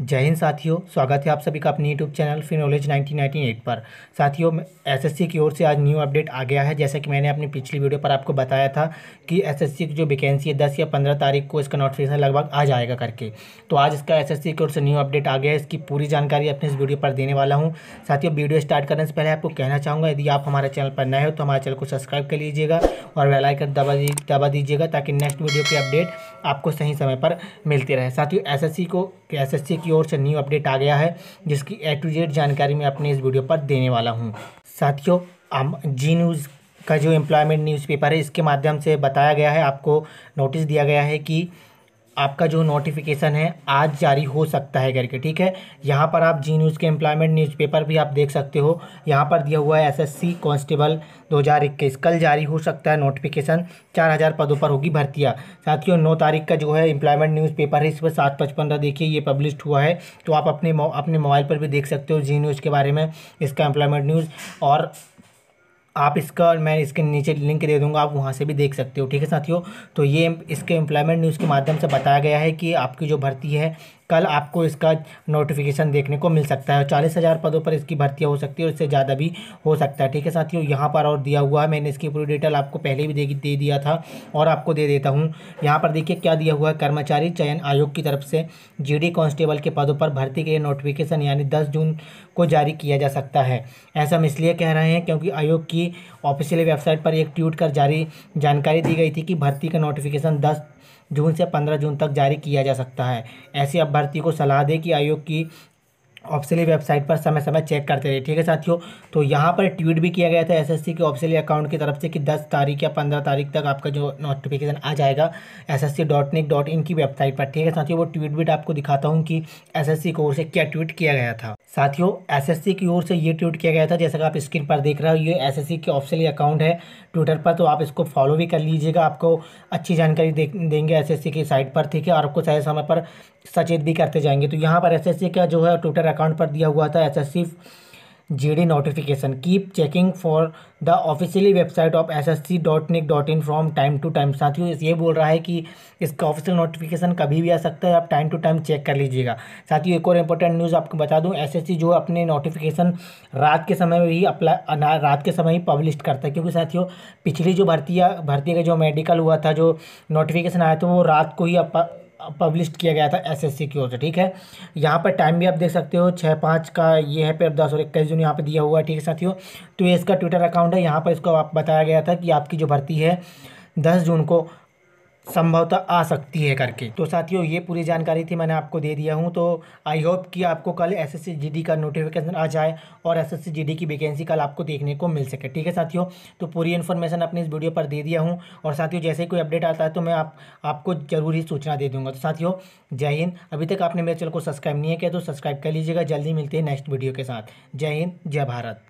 जय हिंद साथियों स्वागत है आप सभी का अपने यूट्यूब चैनल फी नॉलेज 1998 पर साथियों एसएससी की ओर से आज न्यू अपडेट आ गया है जैसा कि मैंने अपनी पिछली वीडियो पर आपको बताया था कि एसएससी की जो वैकेंसी है 10 या 15 तारीख को इसका नोटिफिकेशन लगभग आ जाएगा करके तो आज इसका सी की ओर से न्यू अपडेट आ गया है इसकी पूरी जानकारी अपने इस वीडियो पर देने वाला हूँ साथियों वीडियो स्टार्ट करने से पहले आपको कहना चाहूँगा यदि आप हमारे चैनल पर नए हो तो हमारे चैनल को सब्सक्राइब कर लीजिएगा और वेलाइकन दबा दबा दीजिएगा ताकि नेक्स्ट वीडियो की अपडेट आपको सही समय पर मिलती रहे साथियों एस को कि एसएससी की ओर से न्यू अपडेट आ गया है जिसकी ए टू जेड जानकारी मैं अपने इस वीडियो पर देने वाला हूँ साथियों जी न्यूज़ का जो एम्प्लॉयमेंट न्यूज़पेपर है इसके माध्यम से बताया गया है आपको नोटिस दिया गया है कि आपका जो नोटिफिकेशन है आज जारी हो सकता है करके ठीक है यहाँ पर आप जी न्यूज़ के एम्प्लॉयमेंट न्यूज़पेपर भी आप देख सकते हो यहाँ पर दिया हुआ है एसएससी कांस्टेबल 2021 कल जारी हो सकता है नोटिफिकेशन 4000 पदों पर होगी भर्तियाँ साथियों नौ तारीख का जो है एम्प्लॉयमेंट न्यूज़पेपर है इस पर सात पचपन का देखिए ये पब्लिश हुआ है तो आप अपने अपने मोबाइल पर भी देख सकते हो जी न्यूज़ के बारे में इसका एम्प्लॉयमेंट न्यूज़ और आप इसका और मैं इसके नीचे लिंक दे दूंगा आप वहाँ से भी देख सकते हो ठीक है साथियों तो ये इसके एम्प्लॉयमेंट न्यूज़ के माध्यम से बताया गया है कि आपकी जो भर्ती है कल आपको इसका नोटिफिकेशन देखने को मिल सकता है चालीस हज़ार पदों पर इसकी भर्तियाँ हो सकती है और इससे ज़्यादा भी हो सकता है ठीक है साथियों यहाँ पर और दिया हुआ है मैंने इसकी पूरी डिटेल आपको पहले भी दे, दे दिया था और आपको दे देता हूँ यहाँ पर देखिए क्या दिया हुआ है कर्मचारी चयन आयोग की तरफ से डी कांस्टेबल के पदों पर भर्ती के नोटिफिकेशन यानी दस जून को जारी किया जा सकता है ऐसा हम इसलिए कह रहे हैं क्योंकि आयोग की की ऑफिशियल वेबसाइट पर एक ट्वीट कर जारी जानकारी दी गई थी कि भर्ती का नोटिफिकेशन दस जून से पंद्रह जून तक जारी किया जा सकता है ऐसे अभ्यर्थी को सलाह दें कि आयोग की ऑफिसली वेबसाइट पर समय समय चेक करते रहे ठीक है साथियों तो यहाँ पर ट्वीट भी किया गया था एसएससी के ऑफिसली अकाउंट की तरफ से कि 10 तारीख या 15 तारीख तक आपका जो नोटिफिकेशन आ जाएगा एस एस की वेबसाइट पर ठीक है साथियों वो ट्वीट भी आपको दिखाता हूँ कि एस की ओर से क्या ट्वीट किया गया था साथियों एस की ओर से ये ट्वीट किया गया था जैसा कि आप स्क्रीन पर देख रहे हो ये एस एस के ऑफिसली अकाउंट है ट्विटर पर तो आप इसको फॉलो भी कर लीजिएगा आपको अच्छी जानकारी देंगे एस की साइट पर ठीक है और आपको सही समय पर सचेत भी करते जाएंगे तो यहाँ पर एस का जो है ट्विटर अकाउंट पर दिया हुआ था S S notification keep checking for the officially website of S S C dot nic dot in from time to time साथियों ये बोल रहा है कि इसका ऑफिशियल नोटिफिकेशन कभी भी आ सकता है आप टाइम टू टाइम चेक कर लीजिएगा साथियों एक और इम्पोर्टेंट न्यूज़ आपको बता दूं एसएससी जो अपने नोटिफिकेशन रात के समय में ही अप्लाई रात के समय ही पब्लिश करता है क्योंकि साथियों पिछली जो भर्ती भर्ती का जो मेडिकल हुआ था जो नोटिफिकेशन आया था वो रात को ही पब्लिश किया गया था एसएससी की ओर से ठीक है यहाँ पर टाइम भी आप देख सकते हो छः पाँच का ये है फिर दस और इक्कीस जून यहाँ पर दिया हुआ है ठीक है साथियों तो ये इसका ट्विटर अकाउंट है यहाँ पर इसको आप बताया गया था कि आपकी जो भर्ती है दस जून को संभवतः आ सकती है करके तो साथियों ये पूरी जानकारी थी मैंने आपको दे दिया हूँ तो आई होप कि आपको कल एसएससी का नोटिफिकेशन आ जाए और एसएससी की वैकेंसी कल आपको देखने को मिल सके ठीक है साथियों तो पूरी इन्फॉर्मेशन अपने इस वीडियो पर दे दिया हूँ और साथियों जैसे ही कोई अपडेट आता है तो मैं आप आपको जरूरी ही सूचना दे दूँगा तो साथियों जय हिंद अभी तक आपने मेरे चैनल को सब्सक्राइब नहीं किया तो सब्सक्राइब कर लीजिएगा जल्दी मिलते हैं नेक्स्ट वीडियो के साथ जय हिंद जय भारत